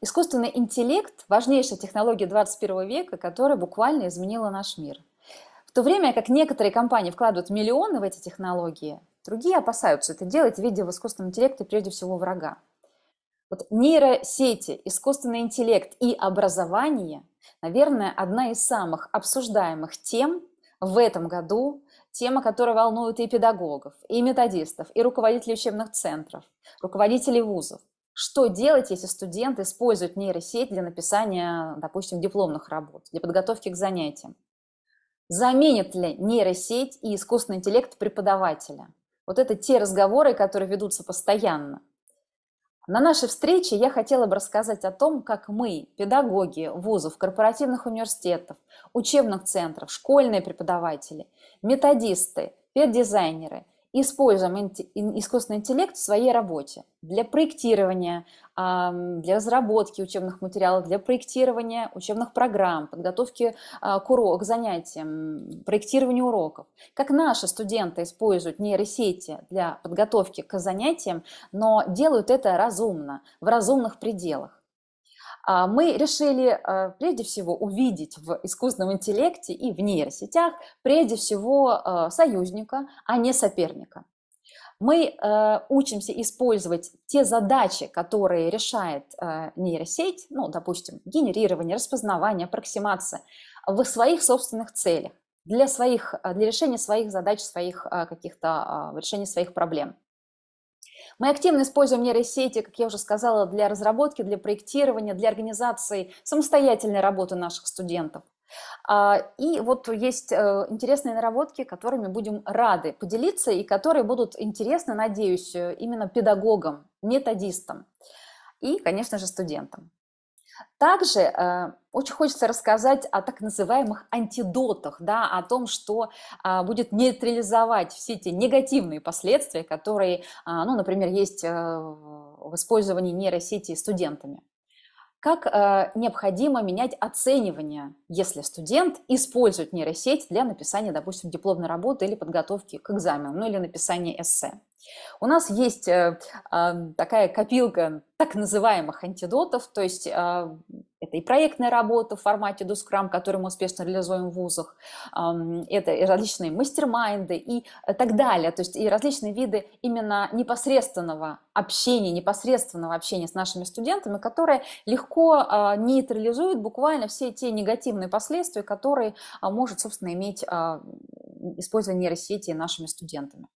Искусственный интеллект – важнейшая технология 21 века, которая буквально изменила наш мир. В то время как некоторые компании вкладывают миллионы в эти технологии, другие опасаются это делать, видя в искусственном интеллекте прежде всего врага. Вот нейросети, искусственный интеллект и образование, наверное, одна из самых обсуждаемых тем в этом году, тема, которая волнует и педагогов, и методистов, и руководителей учебных центров, руководителей вузов. Что делать, если студент использует нейросеть для написания, допустим, дипломных работ, для подготовки к занятиям? Заменит ли нейросеть и искусственный интеллект преподавателя? Вот это те разговоры, которые ведутся постоянно. На нашей встрече я хотела бы рассказать о том, как мы, педагоги вузов, корпоративных университетов, учебных центров, школьные преподаватели, методисты, педдизайнеры – используем искусственный интеллект в своей работе для проектирования, для разработки учебных материалов, для проектирования учебных программ, подготовки а, к, урок, занятиям, проектирования уроков. Как наши студенты используют нейросети для подготовки к занятиям, но делают это разумно, в разумных пределах. А, мы решили а, прежде всего увидеть в искусственном интеллекте и в нейросетях прежде всего а, союзника, а не соперника. Мы учимся использовать те задачи, которые решает нейросеть, ну, допустим, генерирование, распознавание, аппроксимация, в своих собственных целях, для, своих, для решения своих задач, своих каких-то, решения своих проблем. Мы активно используем нейросети, как я уже сказала, для разработки, для проектирования, для организации самостоятельной работы наших студентов. А, и вот есть э, интересные наработки, которыми будем рады поделиться и которые будут интересны, надеюсь, именно педагогам, методистам и, конечно же, студентам. Также э, очень хочется рассказать о так называемых антидотах, да, о том, что э, будет нейтрализовать все те негативные последствия, которые, э, ну, например, есть э, в использовании нейросети студентами как э, необходимо менять оценивание, если студент использует нейросеть для написания, допустим, дипломной работы или подготовки к экзамену, ну или написания эссе. У нас есть э, э, такая копилка так называемых антидотов, то есть э, это и проектная работа в формате Дускрам, который мы успешно реализуем в вузах. Это и различные мастер-майнды и э, так далее. То есть и различные виды именно непосредственного общения, непосредственного общения с нашими студентами, которые легко а, нейтрализуют буквально все те негативные последствия, которые а, может, собственно, иметь а, использования нейросети нашими студентами.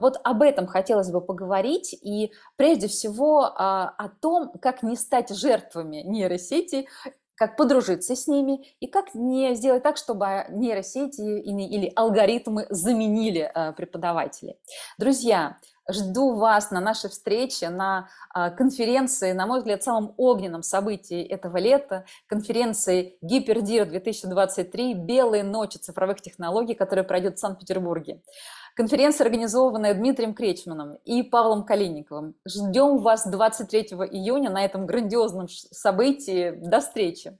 Вот об этом хотелось бы поговорить и прежде всего а, о том, как не стать жертвами нейросети, как подружиться с ними и как не сделать так, чтобы нейросети или алгоритмы заменили а, преподавателей. Друзья, Жду вас на нашей встрече, на а, конференции, на мой взгляд, самом огненном событии этого лета, конференции «Гипердир 2023. Белые ночи цифровых технологий», которая пройдет в Санкт-Петербурге. Конференция, организованная Дмитрием Кречманом и Павлом Калиниковым. Ждем вас 23 июня на этом грандиозном событии. До встречи!